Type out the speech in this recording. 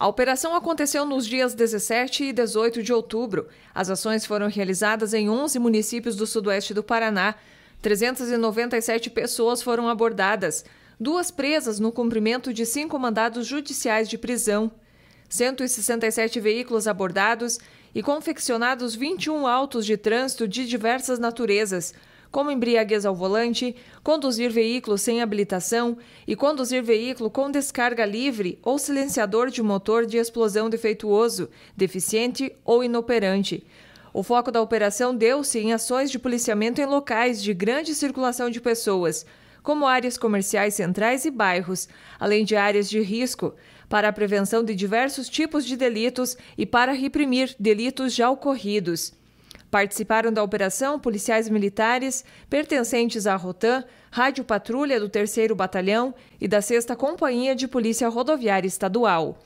A operação aconteceu nos dias 17 e 18 de outubro. As ações foram realizadas em 11 municípios do sudoeste do Paraná. 397 pessoas foram abordadas, duas presas no cumprimento de cinco mandados judiciais de prisão. 167 veículos abordados e confeccionados 21 autos de trânsito de diversas naturezas, como embriaguez ao volante, conduzir veículo sem habilitação e conduzir veículo com descarga livre ou silenciador de motor de explosão defeituoso, deficiente ou inoperante. O foco da operação deu-se em ações de policiamento em locais de grande circulação de pessoas, como áreas comerciais centrais e bairros, além de áreas de risco, para a prevenção de diversos tipos de delitos e para reprimir delitos já ocorridos. Participaram da operação policiais militares pertencentes à Rotan, Rádio Patrulha do 3 Batalhão e da 6 Companhia de Polícia Rodoviária Estadual.